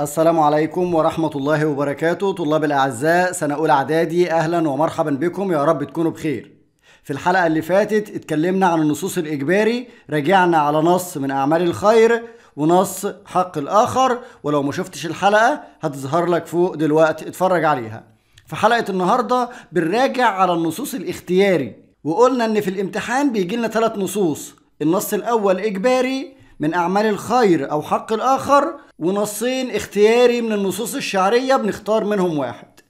السلام عليكم ورحمة الله وبركاته طلاب الأعزاء سنة أولى إعدادي أهلا ومرحبا بكم يا رب تكونوا بخير في الحلقة اللي فاتت اتكلمنا عن النصوص الإجباري رجعنا على نص من أعمال الخير ونص حق الآخر ولو ما شفتش الحلقة هتظهر لك فوق دلوقتي اتفرج عليها في حلقة النهاردة بنراجع على النصوص الاختياري وقلنا إن في الامتحان بيجي لنا ثلاث نصوص النص الأول إجباري من أعمال الخير أو حق الآخر ونصين اختياري من النصوص الشعرية بنختار منهم واحد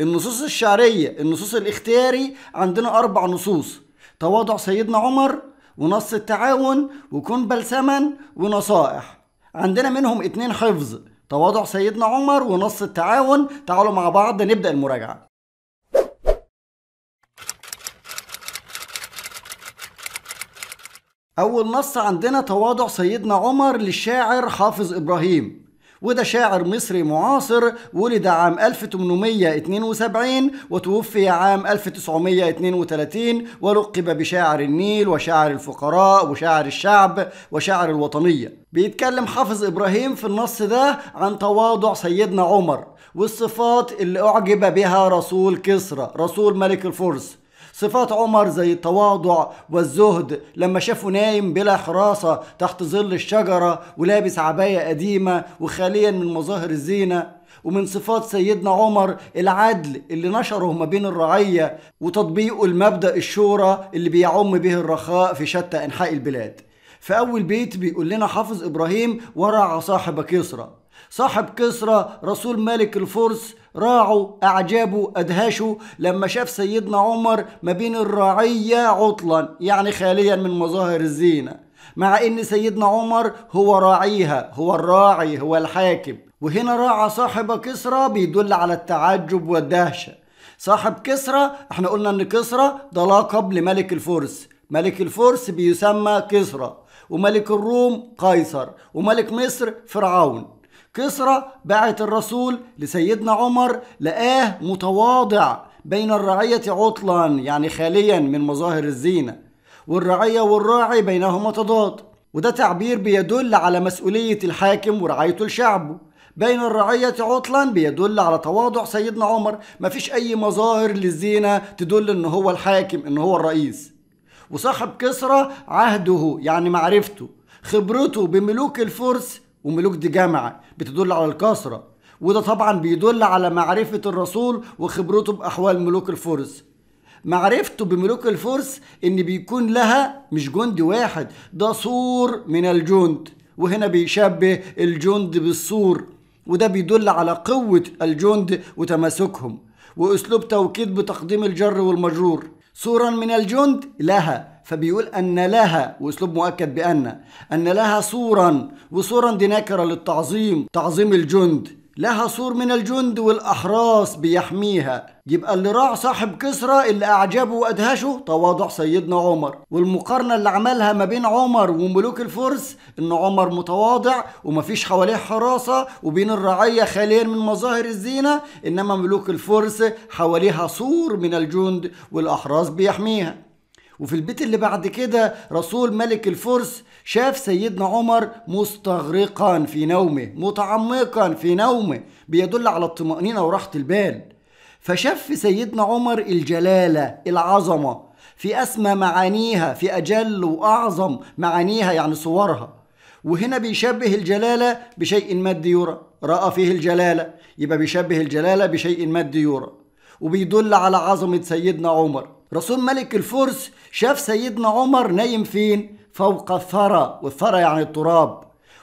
النصوص الشعرية النصوص الاختياري عندنا أربع نصوص تواضع سيدنا عمر ونص التعاون وكن بلسما ونصائح عندنا منهم اتنين حفظ تواضع سيدنا عمر ونص التعاون تعالوا مع بعض نبدأ المراجعة أول نص عندنا تواضع سيدنا عمر للشاعر حافظ إبراهيم وده شاعر مصري معاصر ولد عام 1872 وتوفي عام 1932 ولقب بشاعر النيل وشاعر الفقراء وشاعر الشعب وشاعر الوطنية بيتكلم حافظ إبراهيم في النص ده عن تواضع سيدنا عمر والصفات اللي أعجب بها رسول كسرى رسول ملك الفرس صفات عمر زي التواضع والزهد لما شافه نايم بلا حراسة تحت ظل الشجرة ولابس عباية قديمة وخاليا من مظاهر الزينة ومن صفات سيدنا عمر العدل اللي نشره ما بين الرعية وتطبيقه لمبدأ الشورى اللي بيعم به الرخاء في شتى أنحاء البلاد في أول بيت بيقول لنا حافظ إبراهيم ورع صاحب كسرى صاحب كسرى رسول ملك الفرس راعوا اعجابوا أدهشوا لما شاف سيدنا عمر ما بين الرعية عطلا يعني خاليا من مظاهر الزينة مع ان سيدنا عمر هو راعيها هو الراعي هو الحاكم وهنا راعى صاحب كسرى بيدل على التعجب والدهشة صاحب كسرى احنا قلنا ان كسرى ده لقب لملك الفرس ملك الفرس بيسمى كسرى وملك الروم قيصر وملك مصر فرعون كسرى بعت الرسول لسيدنا عمر لقاه متواضع بين الرعية عطلا يعني خاليا من مظاهر الزينة والرعية والراعي بينهما تضاد وده تعبير بيدل على مسؤولية الحاكم ورعايته لشعبه بين الرعية عطلا بيدل على تواضع سيدنا عمر مفيش أي مظاهر للزينة تدل إن هو الحاكم إن هو الرئيس وصاحب كسرى عهده يعني معرفته خبرته بملوك الفرس وملوك دي جامعة بتدل على الكثرة وده طبعا بيدل على معرفة الرسول وخبرته بأحوال ملوك الفرس معرفته بملوك الفرس ان بيكون لها مش جندي واحد ده سور من الجند وهنا بيشبه الجند بالسور وده بيدل على قوة الجند وتماسكهم واسلوب توكيد بتقديم الجر والمجرور سورا من الجند لها فبيقول أن لها وأسلوب مؤكد بأن أن لها صورا وصورا دي نكرة للتعظيم تعظيم الجند لها صور من الجند والأحراس بيحميها يبقى اللي راع صاحب كسرى اللي أعجبه وأدهشه تواضع سيدنا عمر والمقارنة اللي عملها ما بين عمر وملوك الفرس إن عمر متواضع ومفيش حواليه حراسة وبين الرعية خاليا من مظاهر الزينة إنما ملوك الفرس حواليها سور من الجند والأحراس بيحميها وفي البيت اللي بعد كده رسول ملك الفرس شاف سيدنا عمر مستغرقا في نومه متعمقا في نومه بيدل على الطمأنينة وراحة البال فشاف في سيدنا عمر الجلالة العظمة في أسمى معانيها في أجل وأعظم معانيها يعني صورها وهنا بيشبه الجلالة بشيء مادي يرى رأى فيه الجلالة يبقى بيشبه الجلالة بشيء مادي يرى وبيدل على عظمة سيدنا عمر رسول ملك الفرس شاف سيدنا عمر نايم فين فوق الثرى والثرى يعني التراب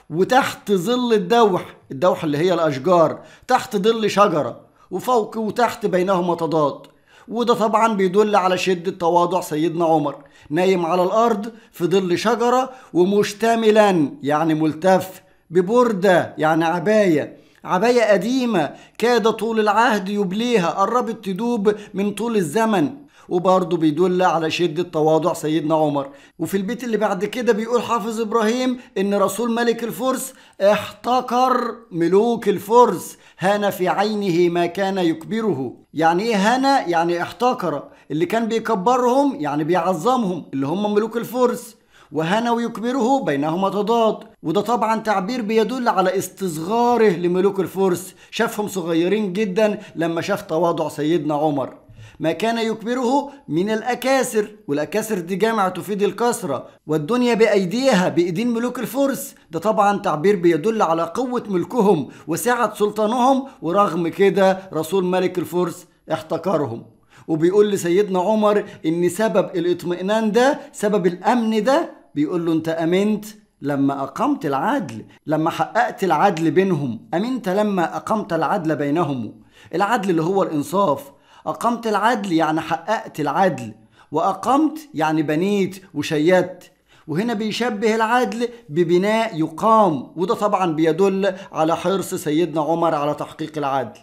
وتحت ظل الدوح الدوح اللي هي الأشجار تحت ظل شجرة وفوق وتحت بينهما تضاد وده طبعا بيدل على شدة تواضع سيدنا عمر نايم على الأرض في ظل شجرة ومشتملا يعني ملتف ببردة يعني عباية عباية قديمة كاد طول العهد يبليها قربت تدوب من طول الزمن وبرضه بيدل على شدة تواضع سيدنا عمر وفي البيت اللي بعد كده بيقول حافظ إبراهيم إن رسول ملك الفرس احتقر ملوك الفرس هان في عينه ما كان يكبره يعني ايه هنا يعني احتقر اللي كان بيكبرهم يعني بيعظمهم اللي هم ملوك الفرس وهنا يكبره بينهما تضاد وده طبعا تعبير بيدل على استصغاره لملوك الفرس شافهم صغيرين جدا لما شاف تواضع سيدنا عمر ما كان يكبره من الأكاسر والأكاسر دي جامع تفيد الكسرة والدنيا بأيديها بأيدين ملوك الفرس ده طبعا تعبير بيدل على قوة ملكهم وسعة سلطانهم ورغم كده رسول ملك الفرس احتكرهم وبيقول لسيدنا عمر ان سبب الاطمئنان ده سبب الامن ده بيقول له انت امنت لما اقمت العدل لما حققت العدل بينهم امنت لما اقمت العدل بينهم العدل اللي هو الانصاف اقمت العدل يعني حققت العدل واقمت يعني بنيت وشيدت وهنا بيشبه العدل ببناء يقام وده طبعا بيدل على حرص سيدنا عمر على تحقيق العدل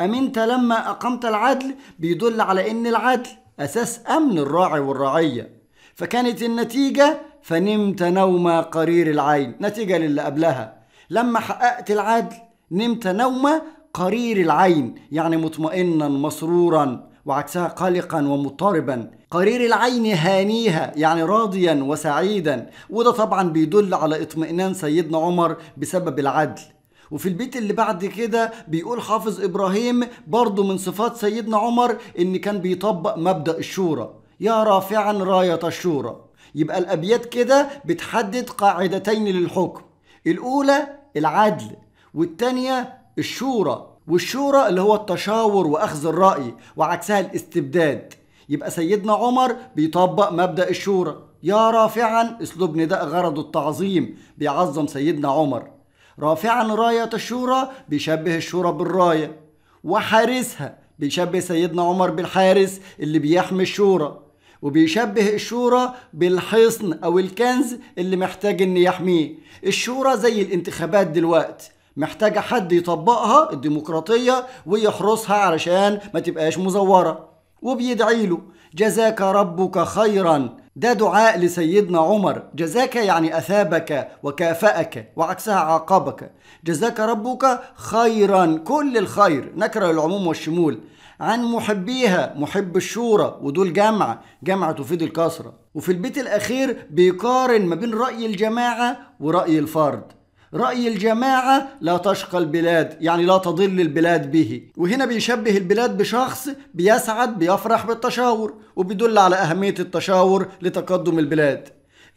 امنت لما اقمت العدل بيدل على ان العدل اساس امن الراعي والرعيه فكانت النتيجه فنمت نوم قرير العين نتيجة للي قبلها لما حققت العدل نمت نوم قرير العين يعني مطمئنا مسرورا وعكسها قلقا ومضطربا قرير العين هانيها يعني راضيا وسعيدا وده طبعا بيدل على اطمئنان سيدنا عمر بسبب العدل وفي البيت اللي بعد كده بيقول حافظ ابراهيم برضه من صفات سيدنا عمر ان كان بيطبق مبدا الشورى يا رافعا رايه الشورى يبقى الأبيات كده بتحدد قاعدتين للحكم الأولى العدل والتانية الشورى والشورى اللي هو التشاور وأخذ الرأي وعكسها الاستبداد يبقى سيدنا عمر بيطبق مبدأ الشورى يا رافعا اسلوب نداء غرضه التعظيم بيعظم سيدنا عمر رافعا راية الشورى بيشبه الشورى بالراية وحارسها بيشبه سيدنا عمر بالحارس اللي بيحمي الشورى وبيشبه الشورى بالحصن أو الكنز اللي محتاج إن يحميه الشورى زي الانتخابات دلوقتي محتاجة حد يطبقها الديمقراطية ويحرسها علشان ما تبقاش مزورة وبيدعي له جزاك ربك خيرا ده دعاء لسيدنا عمر جزاك يعني أثابك وكافأك وعكسها عاقبك جزاك ربك خيرا كل الخير نكرة العموم والشمول عن محبيها محب الشورى ودول جامعة جامعة تفيد الكثرة وفي البيت الأخير بيقارن ما بين رأي الجماعة ورأي الفرد رأي الجماعة لا تشقى البلاد يعني لا تضل البلاد به وهنا بيشبه البلاد بشخص بيسعد بيفرح بالتشاور وبيدل على أهمية التشاور لتقدم البلاد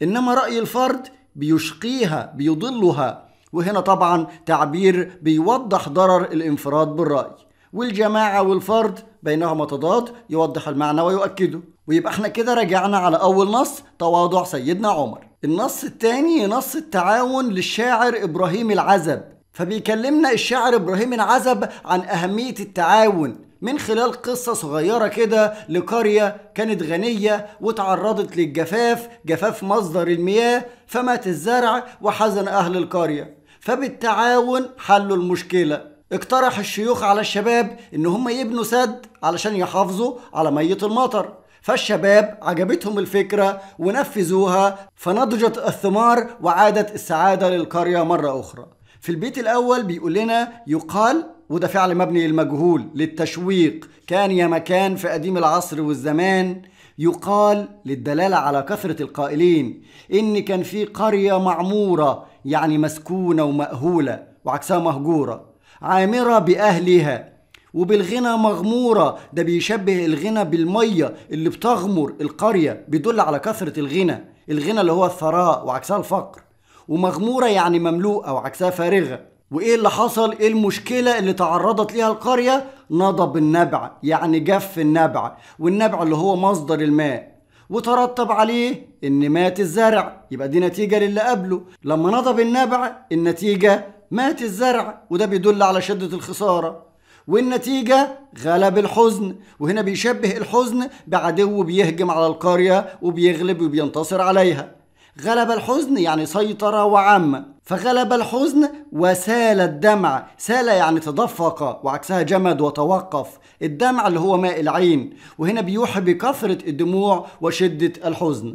إنما رأي الفرد بيشقيها بيضلها وهنا طبعا تعبير بيوضح ضرر الانفراد بالرأي والجماعة والفرد بينهما تضاد يوضح المعنى ويؤكده ويبقى احنا كده رجعنا على أول نص تواضع سيدنا عمر النص الثاني نص التعاون للشاعر إبراهيم العزب فبيكلمنا الشاعر إبراهيم العزب عن أهمية التعاون من خلال قصة صغيرة كده لقرية كانت غنية وتعرضت للجفاف جفاف مصدر المياه فمات الزرع وحزن أهل القرية فبالتعاون حلوا المشكلة اقترح الشيوخ على الشباب ان هم يبنوا سد علشان يحافظوا على مية المطر فالشباب عجبتهم الفكرة ونفذوها فنضجت الثمار وعادت السعادة للقرية مرة أخرى في البيت الأول بيقول لنا يقال وده فعل مبني للمجهول للتشويق كان يا مكان في قديم العصر والزمان يقال للدلالة على كثرة القائلين إن كان في قرية معمورة يعني مسكونة ومأهولة وعكسها مهجورة عامرة بأهلها وبالغنى مغمورة ده بيشبه الغنى بالمية اللي بتغمر القرية بيدل على كثرة الغنى الغنى اللي هو الثراء وعكسها الفقر ومغمورة يعني مملوءة وعكسها فارغة وإيه اللي حصل؟ إيه المشكلة اللي تعرضت ليها القرية؟ نضب النبع يعني جف النبع والنبع اللي هو مصدر الماء وترتب عليه إن مات الزرع يبقى دي نتيجة للي قبله لما نضب النبع النتيجة مات الزرع وده بيدل على شدة الخسارة والنتيجة غلب الحزن وهنا بيشبه الحزن بعدو بيهجم على القرية وبيغلب وبينتصر عليها غلب الحزن يعني سيطر وعم فغلب الحزن وسال الدمع سال يعني تدفق وعكسها جمد وتوقف الدمع اللي هو ماء العين وهنا بيوحي بكثرة الدموع وشدة الحزن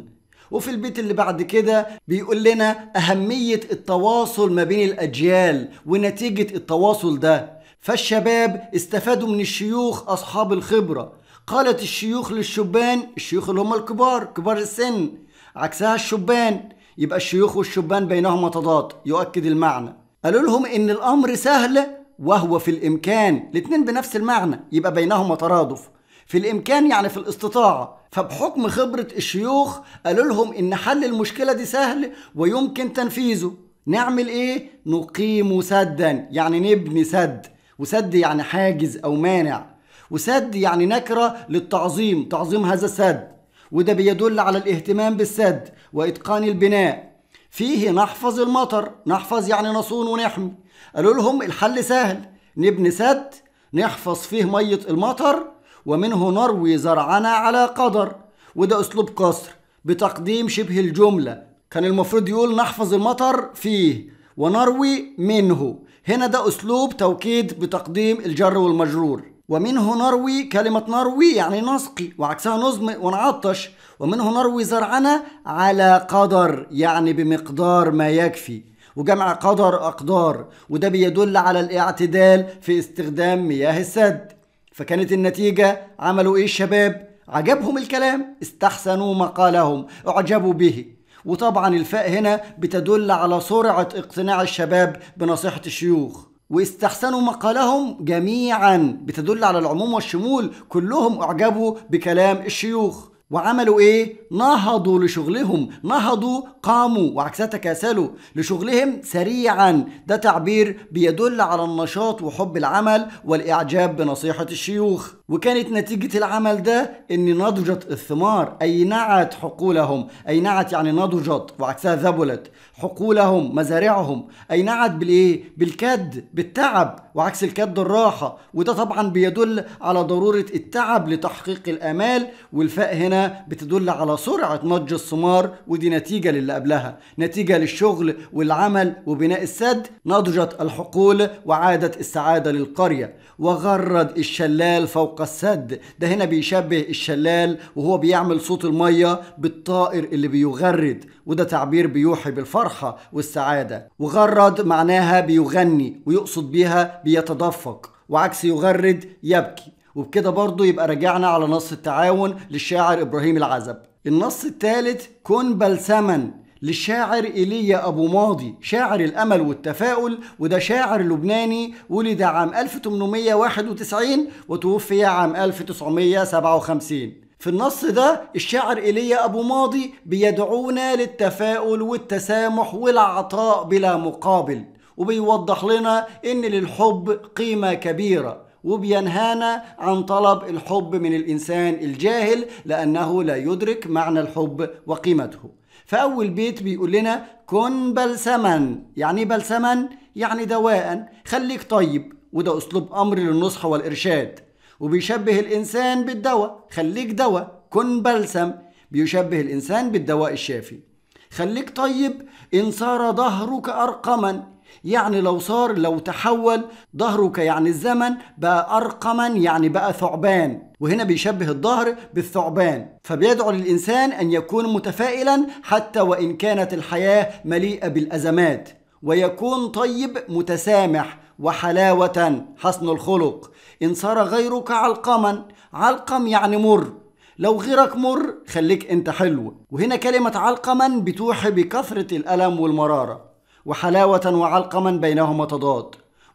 وفي البيت اللي بعد كده بيقول لنا أهمية التواصل ما بين الأجيال ونتيجة التواصل ده فالشباب استفادوا من الشيوخ أصحاب الخبرة قالت الشيوخ للشبان الشيوخ اللي هم الكبار كبار السن عكسها الشبان يبقى الشيوخ والشبان بينهما تضاد يؤكد المعنى قالوا لهم ان الامر سهل وهو في الامكان الاتنين بنفس المعنى يبقى بينهما ترادف في الامكان يعني في الاستطاعه فبحكم خبره الشيوخ قالوا لهم ان حل المشكله دي سهل ويمكن تنفيذه نعمل ايه نقيم سدا يعني نبني سد وسد يعني حاجز او مانع وسد يعني نكره للتعظيم تعظيم هذا السد وده بيدل على الاهتمام بالسد واتقان البناء فيه نحفظ المطر نحفظ يعني نصون ونحمي قالوا لهم الحل سهل نبني سد نحفظ فيه ميه المطر ومنه نروي زرعنا على قدر وده أسلوب قصر بتقديم شبه الجملة كان المفروض يقول نحفظ المطر فيه ونروي منه هنا ده أسلوب توكيد بتقديم الجر والمجرور ومنه نروي كلمة نروي يعني نسقي وعكسها نظم ونعطش ومنه نروي زرعنا على قدر يعني بمقدار ما يكفي وجمع قدر أقدار وده بيدل على الاعتدال في استخدام مياه السد فكانت النتيجة عملوا إيه الشباب؟ عجبهم الكلام استحسنوا مقالهم اعجبوا به وطبعا الفاء هنا بتدل على سرعة اقتناع الشباب بنصيحة الشيوخ واستحسنوا مقالهم جميعا بتدل على العموم والشمول كلهم اعجبوا بكلام الشيوخ وعملوا ايه؟ نهضوا لشغلهم، نهضوا قاموا وعكسها تكاسلوا لشغلهم سريعا، ده تعبير بيدل على النشاط وحب العمل والاعجاب بنصيحة الشيوخ، وكانت نتيجة العمل ده ان نضجت الثمار، اي نعت حقولهم، اي نعت يعني نضجت وعكسها ذبلت، حقولهم مزارعهم، اي نعت بالايه؟ بالكد، بالتعب، وعكس الكد الراحة، وده طبعا بيدل على ضرورة التعب لتحقيق الامال والفاء هنا بتدل على سرعة نضج الثمار ودي نتيجة للي قبلها نتيجة للشغل والعمل وبناء السد نضجت الحقول وعادت السعادة للقرية وغرد الشلال فوق السد ده هنا بيشبه الشلال وهو بيعمل صوت المية بالطائر اللي بيغرد وده تعبير بيوحي بالفرحة والسعادة وغرد معناها بيغني ويقصد بيها بيتدفق وعكس يغرد يبكي وبكده برضه يبقى رجعنا على نص التعاون للشاعر إبراهيم العزب النص الثالث كن بلسما للشاعر إيليا أبو ماضي شاعر الأمل والتفاؤل وده شاعر لبناني ولد عام 1891 وتوفي عام 1957 في النص ده الشاعر إيليا أبو ماضي بيدعونا للتفاؤل والتسامح والعطاء بلا مقابل وبيوضح لنا إن للحب قيمة كبيرة وبينهانا عن طلب الحب من الإنسان الجاهل لأنه لا يدرك معنى الحب وقيمته فأول بيت بيقول لنا كن بلسما يعني بلسما يعني دواء خليك طيب وده أسلوب أمر للنصح والإرشاد وبيشبه الإنسان بالدواء خليك دواء كن بلسم بيشبه الإنسان بالدواء الشافي خليك طيب إن صار ظهرك أرقما يعني لو صار لو تحول ظهرك يعني الزمن بقى أرقما يعني بقى ثعبان وهنا بيشبه الظهر بالثعبان فبيدعو للإنسان أن يكون متفائلا حتى وإن كانت الحياة مليئة بالأزمات ويكون طيب متسامح وحلاوة حسن الخلق إن صار غيرك علقما علقم يعني مر لو غيرك مر خليك انت حلو وهنا كلمة علقما بتوحي بكثرة الألم والمرارة وحلاوة وعلقما بينهما تضاد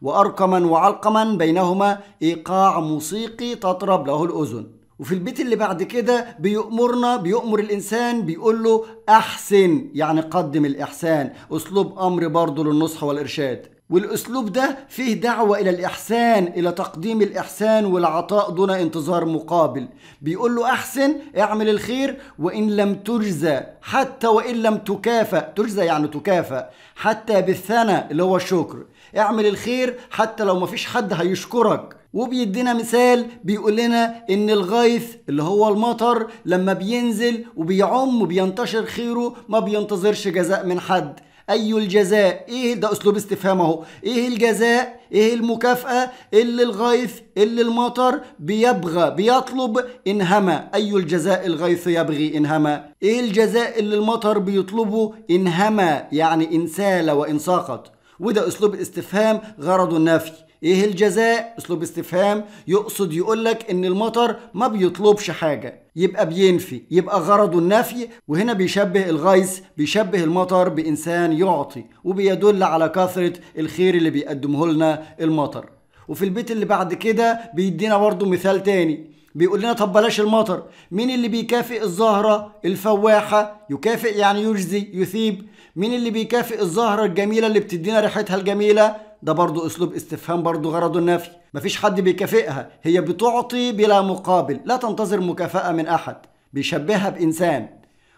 وأرقما وعلقما بينهما إيقاع موسيقي تطرب له الأذن وفي البيت اللي بعد كده بيأمرنا بيأمر الإنسان بيقول له أحسن يعني قدم الإحسان أسلوب أمر برضه للنصح والإرشاد والأسلوب ده فيه دعوة إلى الإحسان إلى تقديم الإحسان والعطاء دون انتظار مقابل بيقول له أحسن اعمل الخير وإن لم تجزى حتى وإن لم تكافأ تجزى يعني تكافأ حتى بالثناء اللي هو الشكر اعمل الخير حتى لو مفيش حد هيشكرك وبيدينا مثال بيقول لنا ان الغيث اللي هو المطر لما بينزل وبيعم وبينتشر خيره ما بينتظرش جزاء من حد أي الجزاء إيه ده أسلوب استفهام أهو إيه الجزاء إيه المكافأة اللي الغيث اللي المطر بيبغى بيطلب إنهما أي الجزاء الغيث يبغي إنهما إيه الجزاء اللي المطر بيطلبه إنهما يعني إن سال وإن ساقط وده أسلوب استفهام غرض النفي ايه الجزاء اسلوب استفهام يقصد يقولك ان المطر ما بيطلبش حاجه يبقى بينفي يبقى غرضه النفي وهنا بيشبه الغيث بيشبه المطر بانسان يعطي وبيدل على كثره الخير اللي بيقدمه لنا المطر وفي البيت اللي بعد كده بيدينا برضه مثال تاني بيقول لنا طب بلاش المطر مين اللي بيكافئ الزهرة الفواحة يكافئ يعني يجزي يثيب مين اللي بيكافئ الزهرة الجميلة اللي بتدينا ريحتها الجميلة ده برضو أسلوب استفهام برضو غرضه النفي مفيش حد بيكافئها هي بتعطي بلا مقابل لا تنتظر مكافأة من أحد بيشبهها بإنسان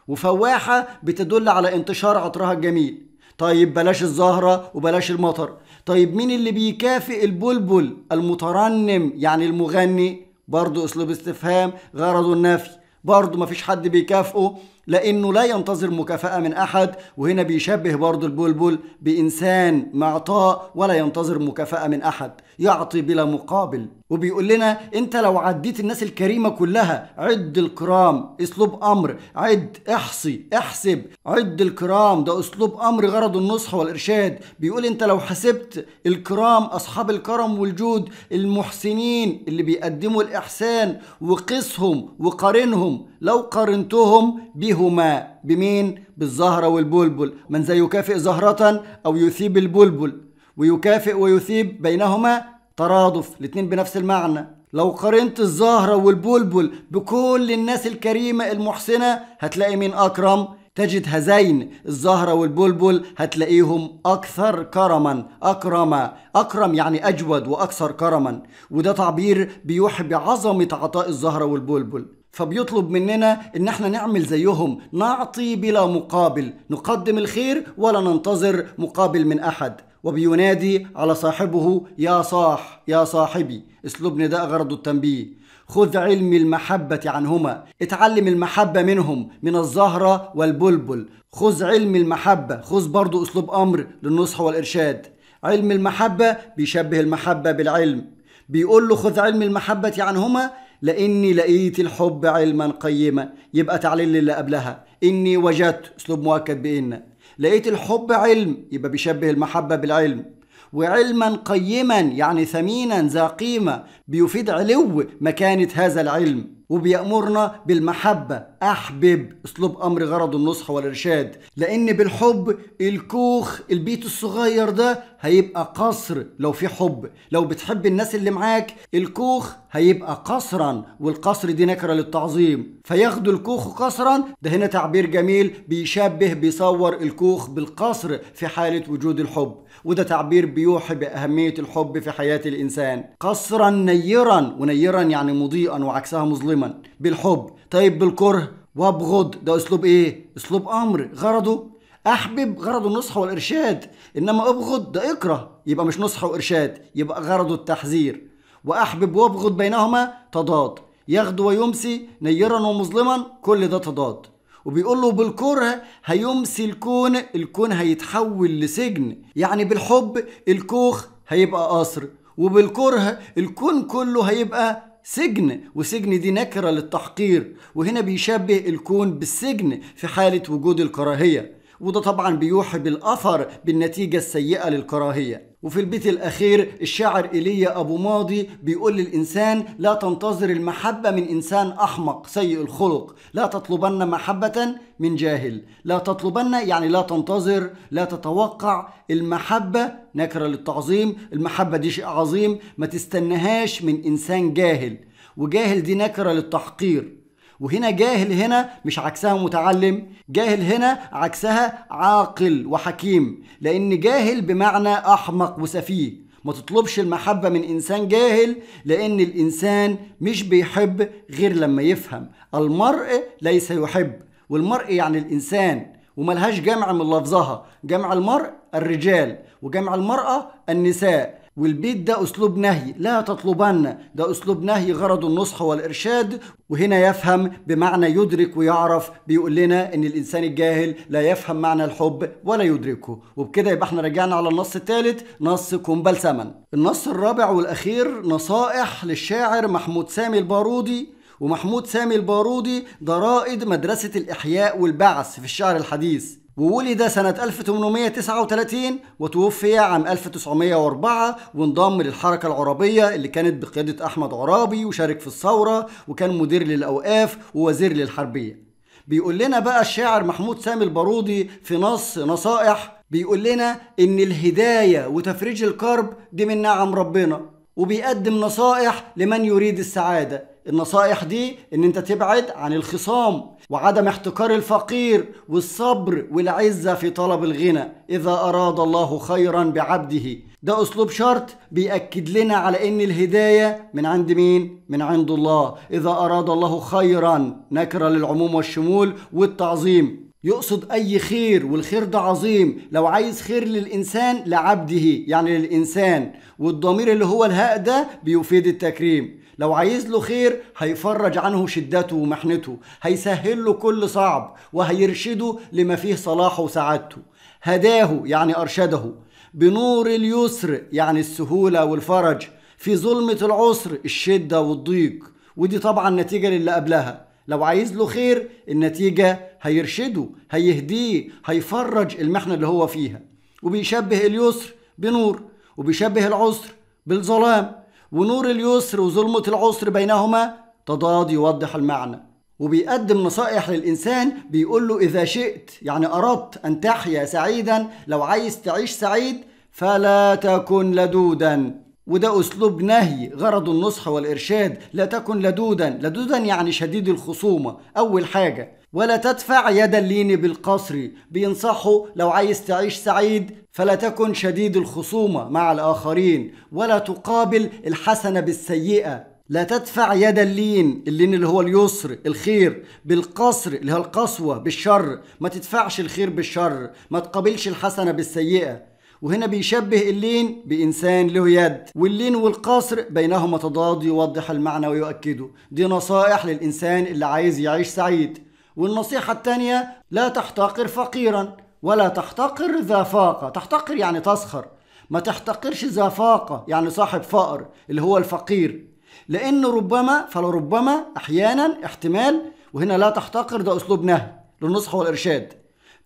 وفواحة بتدل على انتشار عطرها الجميل طيب بلاش الزهرة وبلاش المطر طيب مين اللي بيكافئ البلبل المترنم يعني المغني برضو أسلوب استفهام غرضه النفي برضو مفيش حد بيكافئه لأنه لا ينتظر مكافأة من أحد وهنا بيشبه برضه البلبل بإنسان معطاء ولا ينتظر مكافأة من أحد يعطي بلا مقابل وبيقول لنا انت لو عديت الناس الكريمة كلها عد الكرام اسلوب امر عد احصي احسب عد الكرام ده اسلوب امر غرض النصح والارشاد بيقول انت لو حسبت الكرام اصحاب الكرم والجود المحسنين اللي بيقدموا الاحسان وقسهم وقارنهم لو قارنتهم بهما بمين بالزهرة والبلبل من ذا يكافئ زهرة او يثيب البلبل ويكافئ ويثيب بينهما ترادف الاتنين بنفس المعنى لو قارنت الزهرة والبلبل بكل الناس الكريمة المحسنة هتلاقي مين أكرم؟ تجد هذين الزهرة والبلبل هتلاقيهم أكثر كرما أكرم أكرم يعني أجود وأكثر كرما وده تعبير بيوحي بعظمة عطاء الزهرة والبلبل فبيطلب مننا ان احنا نعمل زيهم نعطي بلا مقابل نقدم الخير ولا ننتظر مقابل من احد وبينادي على صاحبه يا صاح يا صاحبي اسلوب نداء غرضه التنبيه خذ علم المحبة عنهما اتعلم المحبة منهم من الزهرة والبلبل خذ علم المحبة خذ برضو اسلوب امر للنصح والارشاد علم المحبة بيشبه المحبة بالعلم بيقول له خذ علم المحبة عنهما لاني لقيت الحب علما قيما يبقى تعليل اللي قبلها اني وجدت اسلوب مؤكد بان لقيت الحب علم يبقى بيشبه المحبة بالعلم وعلما قيما يعني ثمينا ذا قيمة بيفيد علو مكانة هذا العلم وبيأمرنا بالمحبة احبب اسلوب امر غرض النصح والارشاد لان بالحب الكوخ البيت الصغير ده هيبقى قصر لو في حب لو بتحب الناس اللي معاك الكوخ هيبقى قصرا والقصر دي نكره للتعظيم فياخدوا الكوخ قصرا ده هنا تعبير جميل بيشبه بيصور الكوخ بالقصر في حاله وجود الحب وده تعبير بيوحي باهميه الحب في حياه الانسان قصرا نيرا ونيرا يعني مضيئا وعكسها مظلما بالحب طيب بالكره وابغض ده اسلوب ايه اسلوب امر غرضه احبب غرضه النصح والارشاد انما ابغض ده اكره يبقى مش نصح وارشاد يبقى غرضه التحذير واحبب وابغض بينهما تضاد يغدو ويمسي نيرا ومظلما كل ده تضاد وبيقول له بالكره هيمسي الكون الكون هيتحول لسجن يعني بالحب الكوخ هيبقى قصر وبالكره الكون كله هيبقى سجن وسجن دي نكرة للتحقير وهنا بيشبه الكون بالسجن في حالة وجود الكراهية وده طبعا بيوحي بالأثر بالنتيجة السيئة للكراهية وفي البيت الأخير الشاعر إيليا أبو ماضي بيقول للإنسان لا تنتظر المحبة من إنسان أحمق سيء الخلق لا تطلبن محبة من جاهل لا تطلبن يعني لا تنتظر لا تتوقع المحبة نكرة للتعظيم المحبة دي شيء عظيم ما تستنهاش من إنسان جاهل وجاهل دي نكرة للتحقير وهنا جاهل هنا مش عكسها متعلم جاهل هنا عكسها عاقل وحكيم لأن جاهل بمعنى أحمق وسفيه ما تطلبش المحبة من إنسان جاهل لأن الإنسان مش بيحب غير لما يفهم المرء ليس يحب والمرء يعني الإنسان وملهاش جمع من لفظها جمع المرء الرجال وجمع المرأة النساء والبيت ده أسلوب نهي لا تطلبن ده أسلوب نهي غرض النصح والإرشاد وهنا يفهم بمعنى يدرك ويعرف بيقول لنا إن الإنسان الجاهل لا يفهم معنى الحب ولا يدركه وبكده يبقى احنا رجعنا على النص الثالث نص كومبل سمن النص الرابع والأخير نصائح للشاعر محمود سامي البارودي ومحمود سامي البارودي ده رائد مدرسة الإحياء والبعث في الشعر الحديث وولد سنة 1839 وتوفي عام 1904 وانضم للحركة العربية اللي كانت بقيادة أحمد عرابي وشارك في الثورة وكان مدير للأوقاف ووزير للحربية بيقول لنا بقى الشاعر محمود سامي البارودي في نص نصائح بيقول لنا إن الهداية وتفريج الكرب دي من نعم ربنا وبيقدم نصائح لمن يريد السعادة النصائح دي ان انت تبعد عن الخصام وعدم احتكار الفقير والصبر والعزة في طلب الغنى اذا اراد الله خيرا بعبده ده اسلوب شرط بيأكد لنا على ان الهداية من عند مين؟ من عند الله اذا اراد الله خيرا نكرة للعموم والشمول والتعظيم يقصد أي خير والخير ده عظيم لو عايز خير للإنسان لعبده يعني للإنسان والضمير اللي هو الهاء ده بيفيد التكريم لو عايز له خير هيفرج عنه شدته ومحنته هيسهل له كل صعب وهيرشده لما فيه صلاحه وسعادته هداه يعني أرشده بنور اليسر يعني السهولة والفرج في ظلمة العسر الشدة والضيق ودي طبعا نتيجة للي قبلها لو عايز له خير النتيجة هيرشده هيهديه هيفرج المحنة اللي هو فيها وبيشبه اليسر بنور وبيشبه العسر بالظلام ونور اليسر وظلمة العسر بينهما تضاد يوضح المعنى وبيقدم نصائح للإنسان بيقول له إذا شئت يعني أردت أن تحيا سعيدا لو عايز تعيش سعيد فلا تكن لدودا وده أسلوب نهي غرض النصح والإرشاد لا تكن لدودا لدودا يعني شديد الخصومة أول حاجة ولا تدفع يد اللين بالقصر بينصحوا لو عايز تعيش سعيد فلا تكن شديد الخصومة مع الآخرين ولا تقابل الحسنة بالسيئة لا تدفع يد اللين اللين اللي هو اليسر الخير بالقصر اللي هو القسوة بالشر ما تدفعش الخير بالشر ما تقابلش الحسنة بالسيئة وهنا بيشبه اللين بإنسان له يد واللين والقصر بينهما تضاد يوضح المعنى ويؤكده دي نصائح للإنسان اللي عايز يعيش سعيد والنصيحة الثانية لا تحتقر فقيرا ولا تحتقر ذا فاقة تحتقر يعني تسخر ما تحتقرش ذا فاقة يعني صاحب فقر اللي هو الفقير لأن ربما فلربما أحيانا احتمال وهنا لا تحتقر ده أسلوب نهي للنصح والإرشاد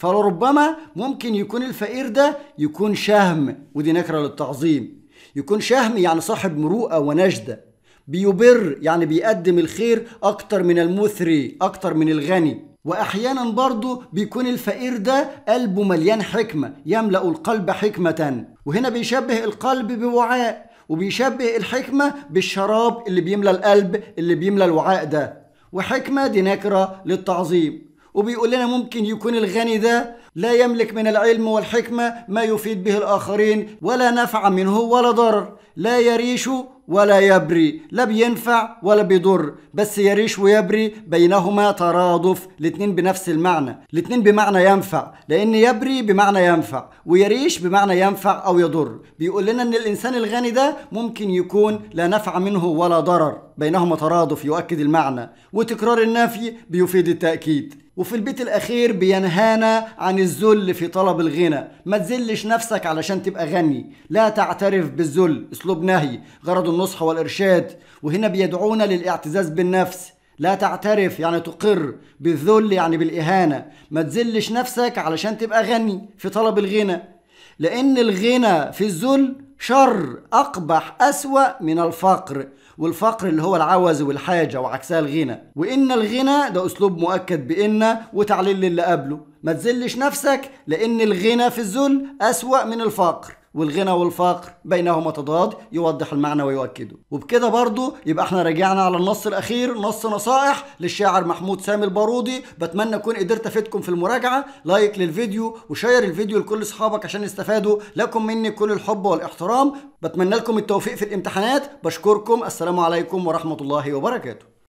فلربما ممكن يكون الفقير ده يكون شهم ودي نكره للتعظيم يكون شهم يعني صاحب مروءه ونجده بيبر يعني بيقدم الخير اكتر من المثري اكتر من الغني واحيانا برضه بيكون الفقير ده قلبه مليان حكمه يملا القلب حكمه وهنا بيشبه القلب بوعاء وبيشبه الحكمه بالشراب اللي بيملى القلب اللي بيملى الوعاء ده وحكمه دي نكره للتعظيم وبيقول لنا ممكن يكون الغني ده لا يملك من العلم والحكمة ما يفيد به الآخرين ولا نفع منه ولا ضرر لا يريش ولا يبري لا بينفع ولا بيضر بس يريش ويبري بينهما ترادف الاتنين بنفس المعنى الاتنين بمعنى ينفع لان يبري بمعنى ينفع ويريش بمعنى ينفع او يضر بيقول لنا ان الانسان الغني ده ممكن يكون لا نفع منه ولا ضرر بينهما ترادف يؤكد المعنى وتكرار النفي بيفيد التأكيد وفي البيت الأخير بينهانا عن الذل في طلب الغنى ما تذلش نفسك علشان تبقى غني لا تعترف بالذل أسلوب نهي غرض النصح والإرشاد وهنا بيدعونا للاعتزاز بالنفس لا تعترف يعني تقر بالذل يعني بالإهانة ما تذلش نفسك علشان تبقى غني في طلب الغنى لأن الغنى في الذل شر أقبح أسوأ من الفقر والفقر اللي هو العوز والحاجه وعكسها الغنى وان الغنى ده اسلوب مؤكد بان وتعليل للي قبله ما تذلش نفسك لان الغنى في الذل اسوا من الفقر والغنى والفقر بينهما تضاد يوضح المعنى ويؤكده وبكده برضو يبقى احنا رجعنا على النص الاخير نص نصائح للشاعر محمود سامي البارودي بتمنى اكون قدرت افيدكم في المراجعه لايك للفيديو وشير الفيديو لكل اصحابك عشان يستفادوا لكم مني كل الحب والاحترام بتمنى لكم التوفيق في الامتحانات بشكركم السلام عليكم ورحمه الله وبركاته